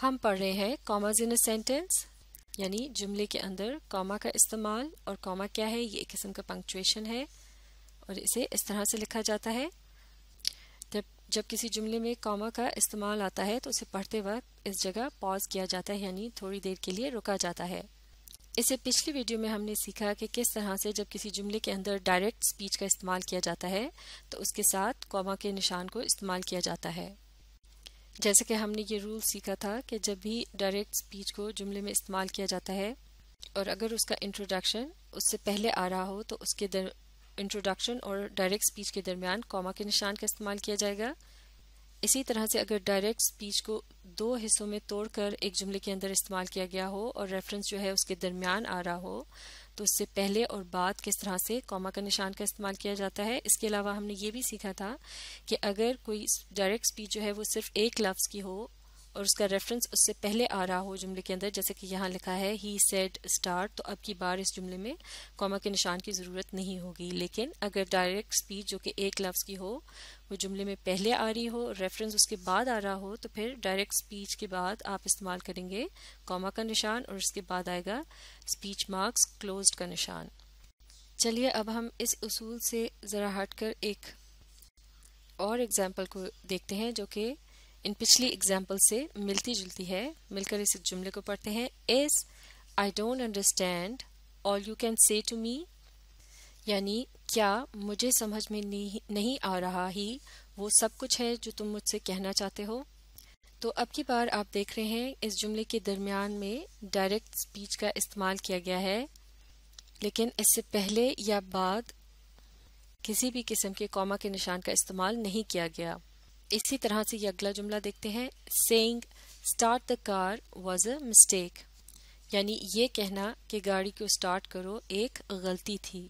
हम पढ़ रहे हैं कॉमाज इन अ सेंटेंस यानी जुमले के अंदर कॉमा का इस्तेमाल और कॉमा क्या है ये एक किस्म का पंक्चुएशन है और इसे इस तरह से लिखा जाता है जब जब किसी जुमले में कॉमा का इस्तेमाल आता है तो उसे पढ़ते वक्त इस जगह पॉज किया जाता है यानी थोड़ी देर के लिए रुका जाता है इसे पिछली वीडियो में हमने सीखा कि किस तरह से जब किसी जुमले के अंदर डायरेक्ट स्पीच का इस्तेमाल किया जाता है तो उसके साथ कॉमा के निशान को इस्तेमाल किया जाता है जैसे कि हमने ये रूल सीखा था कि जब भी डायरेक्ट स्पीच को जुमले में इस्तेमाल किया जाता है और अगर उसका इंट्रोडक्शन उससे पहले आ रहा हो तो उसके इंट्रोडक्शन और डायरेक्ट स्पीच के दरमियान कॉमा के निशान का इस्तेमाल किया जाएगा इसी तरह से अगर डायरेक्ट स्पीच को दो हिस्सों में तोड़कर एक जुमले के अंदर इस्तेमाल किया गया हो और रेफरेंस जो है उसके दरमियान आ रहा हो तो उससे पहले और बाद किस तरह से कॉमा का निशान का इस्तेमाल किया जाता है इसके अलावा हमने ये भी सीखा था कि अगर कोई डायरेक्ट स्पीच जो है वो सिर्फ एक लफ्ज़ की हो और उसका रेफरेंस उससे पहले आ रहा हो जुमले के अंदर जैसे कि यहाँ लिखा है ही सेड स्टार तो अब की बार इस जुमले में कॉमा के निशान की ज़रूरत नहीं होगी लेकिन अगर डायरेक्ट स्पीच जो कि एक लफ्ज़ की हो वो जुमले में पहले आ रही हो रेफरेंस उसके बाद आ रहा हो तो फिर डायरेक्ट स्पीच के बाद आप इस्तेमाल करेंगे कॉमा का निशान और उसके बाद आएगा स्पीच मार्क्स क्लोज का निशान चलिए अब हम इस उसूल से ज़रा हट कर एक और एग्ज़ाम्पल को देखते हैं जो कि इन पिछली एग्ज़ाम्पल से मिलती जुलती है मिलकर इस जुमले को पढ़ते हैं is I don't understand all you can say to me यानी क्या मुझे समझ में नहीं, नहीं आ रहा ही वो सब कुछ है जो तुम मुझसे कहना चाहते हो तो अब की बार आप देख रहे हैं इस जुमले के दरमियान में डायरेक्ट स्पीच का इस्तेमाल किया गया है लेकिन इससे पहले या बाद किसी भी किस्म के कॉमा के निशान का इस्तेमाल नहीं किया गया इसी तरह से ये अगला जुमला देखते हैं सेंग start the car was a mistake यानी ये कहना कि गाड़ी को स्टार्ट करो एक गलती थी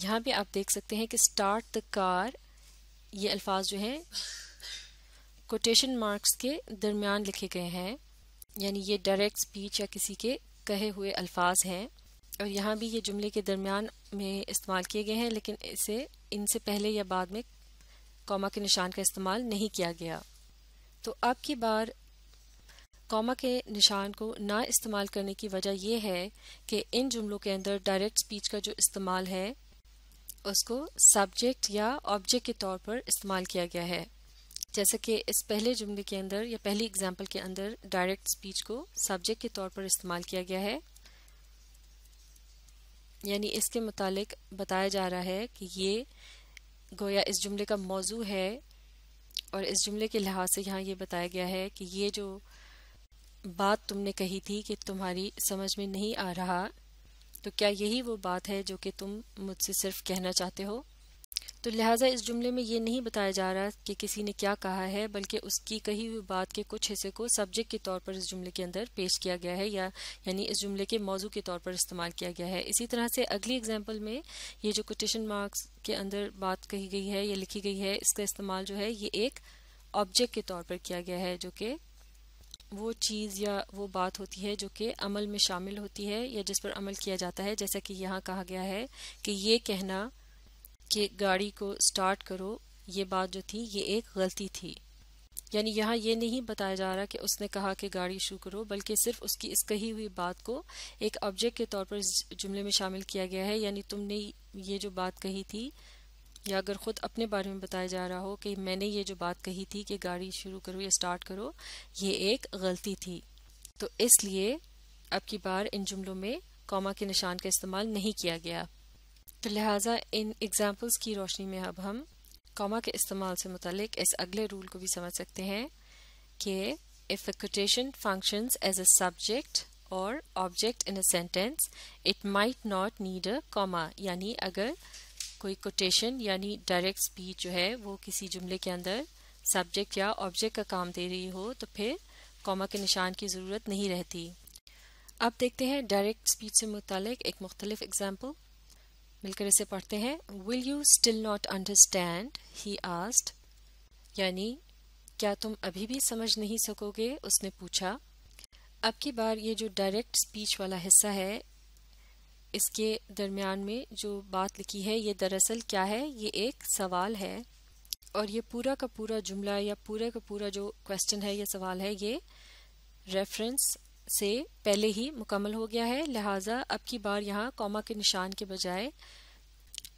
यहाँ भी आप देख सकते हैं कि स्टार्ट द कार ये अल्फाज जो हैं कोटेशन मार्क्स के दरमियान लिखे गए हैं यानी ये डायरेक्ट स्पीच या किसी के कहे हुए अल्फाज हैं और यहाँ भी ये जुमले के दरमियान में इस्तेमाल किए गए हैं लेकिन इसे इनसे पहले या बाद में कॉमा के निशान का इस्तेमाल नहीं किया गया तो अब की बार कॉमा के निशान को ना इस्तेमाल करने की वजह यह है कि इन जुमलों के अंदर डायरेक्ट स्पीच का जो इस्तेमाल है उसको सब्जेक्ट या ऑब्जेक्ट के तौर पर इस्तेमाल किया गया है जैसे कि इस पहले जुमले के अंदर या पहली एग्जाम्पल के अंदर डायरेक्ट स्पीच को सब्जेक्ट के तौर पर इस्तेमाल किया गया है यानी इसके मुतालिक बताया जा रहा है कि ये गोया इस जुमले का मौजू है और इस जुमले के लिहाज से यहाँ ये बताया गया है कि ये जो बात तुमने कही थी कि तुम्हारी समझ में नहीं आ रहा तो क्या यही वो बात है जो कि तुम मुझसे सिर्फ कहना चाहते हो तो लिहाजा इस जुमले में ये नहीं बताया जा रहा कि किसी ने क्या कहा है बल्कि उसकी कही हुई बात के कुछ हिस्से को सब्जेक्ट के तौर पर इस जुमले के अंदर पेश किया गया है या यानी इस जुमले के मौजू के तौर पर इस्तेमाल किया गया है इसी तरह से अगली एग्जाम्पल में ये जो कोटेशन मार्क्स के अंदर बात कही गई है या लिखी गई है इसका इस्तेमाल जो है ये एक ऑब्जेक्ट के तौर पर किया गया है जो कि वो चीज़ या वो बात होती है जो कि अमल में शामिल होती है या जिस पर अमल किया जाता है जैसा कि यहाँ कहा गया है कि ये कहना कि गाड़ी को स्टार्ट करो ये बात जो थी ये एक गलती थी यानी यहाँ ये नहीं बताया जा रहा कि उसने कहा कि गाड़ी शुरू करो बल्कि सिर्फ उसकी इस कही हुई बात को एक ऑब्जेक्ट के तौर पर इस जुमले में शामिल किया गया है यानी तुमने ये जो बात कही थी या अगर ख़ुद अपने बारे में बताया जा रहा हो कि मैंने ये जो बात कही थी कि गाड़ी शुरू करो या स्टार्ट करो ये एक गलती थी तो इसलिए अब की बार इन जुमलों में कॉमा के निशान का इस्तेमाल नहीं किया गया तो लिहाजा इन एग्ज़ाम्पल्स की रोशनी में अब हम कॉमा के इस्तेमाल से मुतलिक इस अगले रूल को भी समझ सकते हैं कि if a quotation functions as a subject और object in a sentence it might not need a comma यानी अगर कोई कोटेशन यानी डायरेक्ट स्पीच जो है वो किसी जुमले के अंदर सब्जेक्ट या ऑब्जेक्ट का काम दे रही हो तो फिर कॉमा के निशान की ज़रूरत नहीं रहती अब देखते हैं डायरेक्ट स्पीच से मुतालिक एक मुख्तलिफ एग्जाम्पल मिलकर इसे पढ़ते हैं will you still not understand he asked यानी क्या तुम अभी भी समझ नहीं सकोगे उसने पूछा अब की बार ये जो डायरेक्ट स्पीच वाला हिस्सा है इसके दरमियान में जो बात लिखी है ये दरअसल क्या है ये एक सवाल है और ये पूरा का पूरा जुमला या पूरा का पूरा जो क्वेश्चन है या सवाल है ये रेफरेंस से पहले ही मुकम्मल हो गया है लिहाजा अब की बार यहाँ कॉमा के निशान के बजाय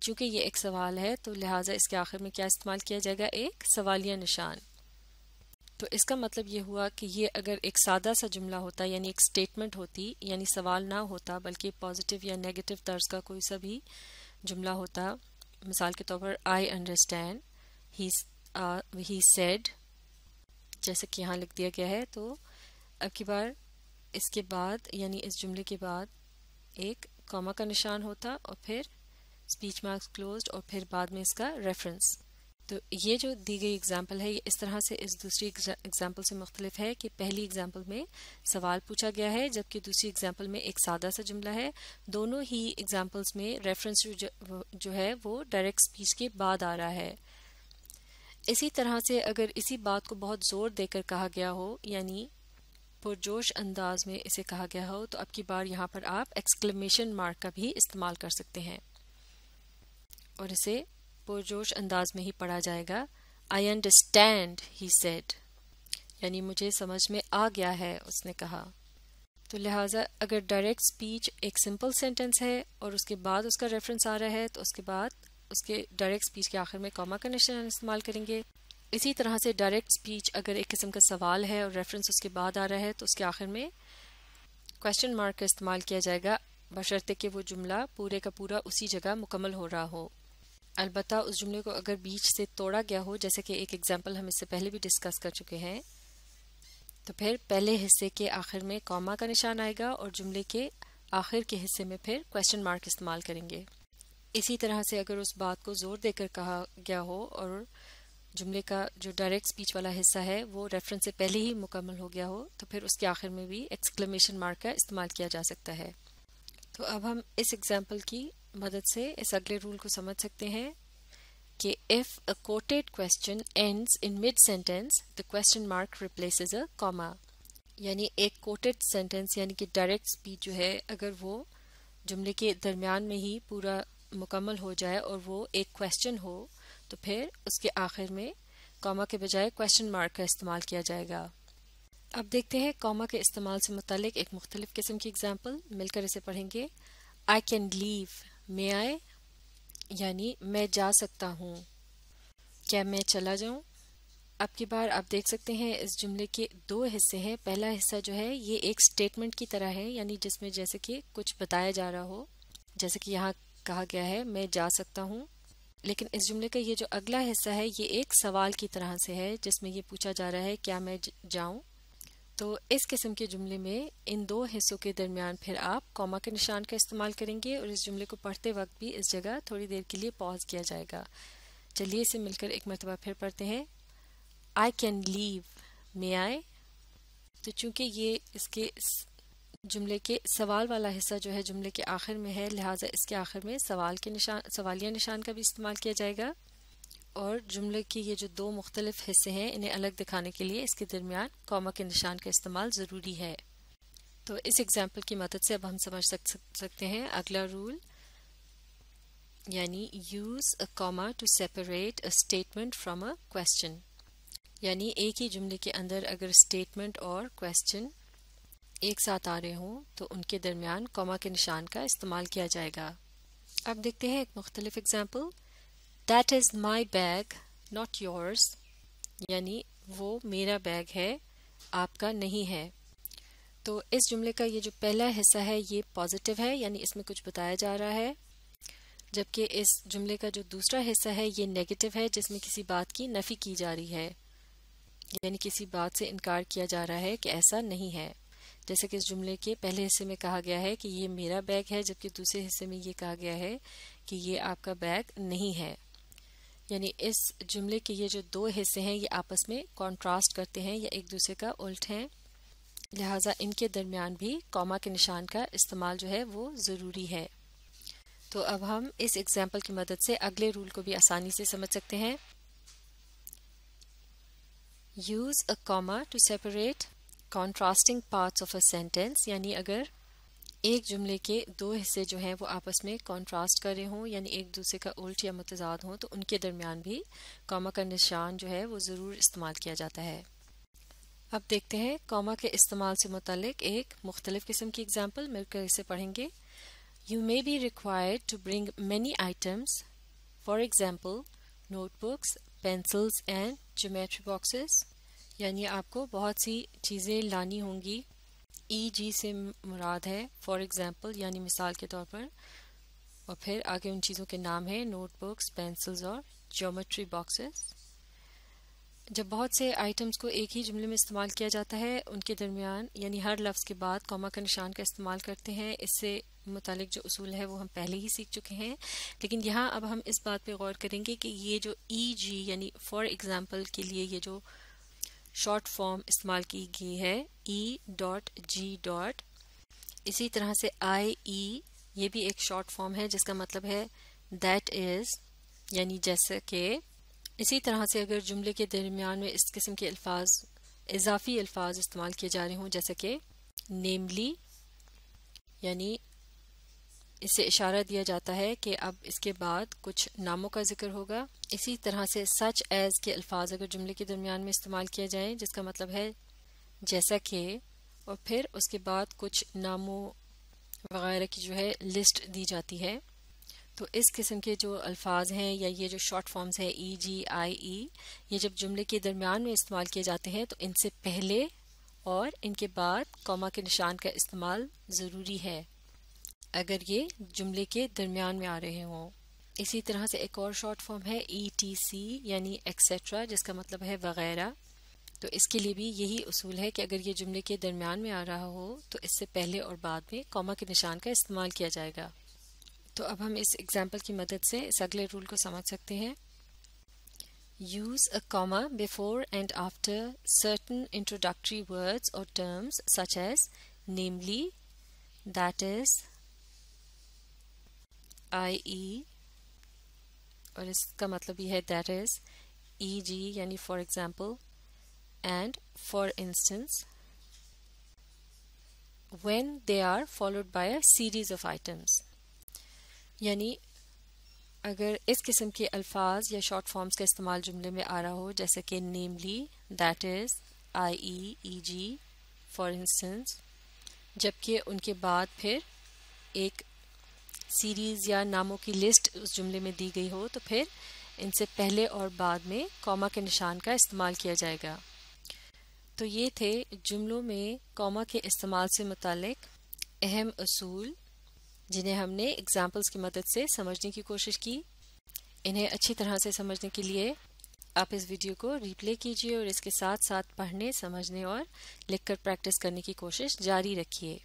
चूँकि ये एक सवाल है तो लिहाजा इसके आखिर में क्या इस्तेमाल किया जाएगा एक सवालिया निशान तो इसका मतलब ये हुआ कि ये अगर एक सादा सा जुमला होता यानी एक स्टेटमेंट होती यानी सवाल ना होता बल्कि पॉजिटिव या नेगेटिव तर्ज का कोई सा भी जुमला होता मिसाल के तौर पर आई अंडरस्टैंड ही सेड जैसे कि यहाँ लिख दिया गया है तो अब की बार इसके बाद यानी इस जुमले के बाद एक कॉमा का निशान होता और फिर स्पीच मार्क्स क्लोज्ड और फिर बाद में इसका रेफरेंस तो ये जो दी गई एग्जाम्पल है ये इस तरह से इस दूसरी एग्जाम्पल से मुख्तलिफ है कि पहली एग्जाम्पल में सवाल पूछा गया है जबकि दूसरी एग्जाम्पल में एक सादा सा जुमला है दोनों ही एग्जाम्पल्स में रेफरेंस जो, जो है वो डायरेक्ट स्पीच के बाद आ रहा है इसी तरह से अगर इसी बात को बहुत ज़ोर देकर कहा गया हो यानी पुरजोश अंदाज में इसे कहा गया हो तो अब की बार यहाँ पर आप एक्सक्लेमेशन मार्क का भी इस्तेमाल कर सकते हैं और इसे पुरजोश अंदाज में ही पढ़ा जाएगा आई अंडरस्टैंड ही सेड यानी मुझे समझ में आ गया है उसने कहा तो लिहाजा अगर डायरेक्ट स्पीच एक सिंपल सेंटेंस है और उसके बाद उसका रेफरेंस आ रहा है तो उसके बाद उसके डायरेक्ट स्पीच के आखिर में कॉमा कंडीशन इस्तेमाल करेंगे इसी तरह से डायरेक्ट स्पीच अगर एक किस्म का सवाल है और रेफरेंस उसके बाद आ रहा है तो उसके आखिर में क्वेश्चन मार्क का इस्तेमाल किया जाएगा बशर्ते कि वो जुमला पूरे का पूरा उसी जगह मुकम्मल हो रहा हो अलबत् उस जुमले को अगर बीच से तोड़ा गया हो जैसे कि एक एग्जाम्पल हम इससे पहले भी डिस्कस कर चुके हैं तो फिर पहले हिस्से के आखिर में कॉमा का निशान आएगा और जुमले के आखिर के हिस्से में फिर क्वेश्चन मार्क इस्तेमाल करेंगे इसी तरह से अगर उस बात को ज़ोर देकर कहा गया हो और जुमले का जो डायरेक्ट स्पीच वाला हिस्सा है वो रेफरेंस से पहले ही मुकम्मल हो गया हो तो फिर उसके आखिर में भी एक्सक्लेमेशन मार्क का इस्तेमाल किया जा सकता है तो अब हम इस एग्ज़ाम्पल की मदद से इस अगले रूल को समझ सकते हैं कि if a quoted question ends in mid sentence the question mark replaces a comma यानी एक कोटेड सेंटेंस यानी कि डायरेक्ट स्पीच जो है अगर वो जुमले के दरमियान में ही पूरा मुकम्मल हो जाए और वो एक क्वेश्चन हो तो फिर उसके आखिर में कॉमा के बजाय क्वेश्चन मार्क का इस्तेमाल किया जाएगा अब देखते हैं कॉमा के इस्तेमाल से मुतलिक एक मुख्तलिफ किस्म की एग्जाम्पल मिलकर इसे पढ़ेंगे आई कैन लीव मे आए यानी मैं जा सकता हूँ क्या मैं चला जाऊँ अब की बार आप देख सकते हैं इस जुमले के दो हिस्से हैं पहला हिस्सा जो है ये एक स्टेटमेंट की तरह है यानी जिसमें जैसे कि कुछ बताया जा रहा हो जैसे कि यहाँ कहा गया है मैं जा सकता हूँ लेकिन इस जुमले का ये जो अगला हिस्सा है ये एक सवाल की तरह से है जिसमें ये पूछा जा रहा है क्या मैं जाऊँ तो इस किस्म के जुमले में इन दो हिस्सों के दरमियान फिर आप कॉमा के निशान का इस्तेमाल करेंगे और इस जुमले को पढ़ते वक्त भी इस जगह थोड़ी देर के लिए पॉज किया जाएगा चलिए इसे मिलकर एक मरतबा फिर पढ़ते हैं आई कैन लीव मे आई तो चूंकि ये इसके जुमले के सवाल वाला हिस्सा जो है जुमले के आखिर में है लिहाजा इसके आखिर में सवाल के निशान सवालिया निशान का भी इस्तेमाल किया जाएगा और जुमले की ये जो दो मुख्तलिफ हिस्से हैं इन्हें अलग दिखाने के लिए इसके दरमियान कॉमा के निशान का इस्तेमाल ज़रूरी है तो इस एग्जाम्पल की मदद से अब हम समझ सक सकते हैं अगला रूल यानी use a comma to separate a statement from a question यानी एक ही जुमले के अंदर अगर स्टेटमेंट और क्वेश्चन एक साथ आ रहे हों तो उनके दरमियान कॉमा के निशान का इस्तेमाल किया जाएगा अब देखते हैं एक मुख्तलिफ example that is my bag not yours यानी वो मेरा बैग है आपका नहीं है तो इस जुमले का ये जो पहला हिस्सा है ये पॉजिटिव है यानी इसमें कुछ बताया जा रहा है जबकि इस जुमले का जो दूसरा हिस्सा है ये नेगेटिव है जिसमें किसी बात की नफ़ी की जा रही है यानी किसी बात से इनकार किया जा रहा है कि ऐसा नहीं है जैसे कि इस जुमले के पहले हिस्से में कहा गया है कि ये मेरा बैग है जबकि दूसरे हिस्से में ये कहा गया है कि ये आपका बैग नहीं है यानी इस जुमले के ये जो दो हिस्से हैं ये आपस में कॉन्ट्रास्ट करते हैं या एक दूसरे का उल्ट हैं लिहाजा इनके दरमियान भी कॉमा के निशान का इस्तेमाल जो है वो ज़रूरी है तो अब हम इस एग्जाम्पल की मदद से अगले रूल को भी आसानी से समझ सकते हैं use a comma to separate contrasting parts of a sentence यानी अगर एक जुमले के दो हिस्से जो हैं वो आपस में कॉन्ट्रास्ट कर रहे हों यानी एक दूसरे का उल्ट या मतजाद हों तो उनके दरमियान भी कॉमा का निशान जो है वो ज़रूर इस्तेमाल किया जाता है अब देखते हैं कॉमा के इस्तेमाल से मुतलक एक मुख्तलिफ़ किस्म की एग्ज़ाम्पल मिलकर इसे पढ़ेंगे you may be required to bring many items for example notebooks pencils and geometry boxes यानी आपको बहुत सी चीज़ें लानी होंगी ई e जी से मुराद है फॉर एग्ज़ाम्पल यानी मिसाल के तौर पर और फिर आगे उन चीज़ों के नाम हैं नोटबुक्स पेंसिल्स और जोमेट्री बॉक्सेस जब बहुत से आइटम्स को एक ही जुमले में इस्तेमाल किया जाता है उनके दरमियान यानी हर लफ्ज़ के बाद कॉमा का निशान का इस्तेमाल करते हैं इससे मुतलिक जो असूल है वो हम पहले ही सीख चुके हैं लेकिन यहाँ अब हम इस बात पे गौर करेंगे कि ये जो ई e जी यानी फॉर एग्ज़ाम्पल के लिए ये जो शॉर्ट फॉर्म इस्तेमाल की गई है ई डॉट जी डॉट इसी तरह से आई ई e, ये भी एक शॉर्ट फॉर्म है जिसका मतलब है दैट इज़ यानी जैसे कि इसी तरह से अगर जुमले के दरमियान में इस किस्म के अल्फाज इजाफी अल्फाज इस्तेमाल किए जा रहे हों जैसे कि नेमली यानी इससे इशारा दिया जाता है कि अब इसके बाद कुछ नामों का जिक्र होगा इसी तरह से सच एज के अल्फाज अगर जुमले के दरमियान में इस्तेमाल किए जाएं जिसका मतलब है जैसा कि और फिर उसके बाद कुछ नामों वगैरह की जो है लिस्ट दी जाती है तो इस किस्म के जो अल्फाज हैं या ये जो शॉर्ट फॉर्म्स हैं ई जी आई ई ये जब जुमले के दरमियान में इस्तेमाल किए जाते हैं तो इनसे पहले और इनके बाद कॉमा के निशान का इस्तेमाल ज़रूरी है अगर ये जुमले के दरमियान में आ रहे हों इसी तरह से एक और शॉर्ट फॉर्म है ई टी सी यानी एक्सेट्रा जिसका मतलब है वगैरह तो इसके लिए भी यही उसूल है कि अगर ये जुमले के दरमियान में आ रहा हो तो इससे पहले और बाद में कॉमा के निशान का इस्तेमाल किया जाएगा तो अब हम इस एग्जाम्पल की मदद से इस अगले रूल को समझ सकते हैं use a comma before and after certain introductory words और terms such as namely that is I E e, और इसका मतलब ये है दैट इज ई जी यानी for example and for instance when they are followed by a series of items यानी अगर इस किस्म के अल्फाज या शॉर्ट फॉर्म्स का इस्तेमाल जुमले में आ रहा हो जैसे कि namely that is I E E G for instance जबकि उनके बाद फिर एक सीरीज़ या नामों की लिस्ट उस जुमले में दी गई हो तो फिर इनसे पहले और बाद में कॉमा के निशान का इस्तेमाल किया जाएगा तो ये थे जुमलों में कॉमा के इस्तेमाल से मुतक अहम असूल जिन्हें हमने एग्ज़ाम्पल्स की मदद से समझने की कोशिश की इन्हें अच्छी तरह से समझने के लिए आप इस वीडियो को रिप्ले कीजिए और इसके साथ साथ पढ़ने समझने और लिखकर प्रैक्टिस करने की कोशिश जारी रखिए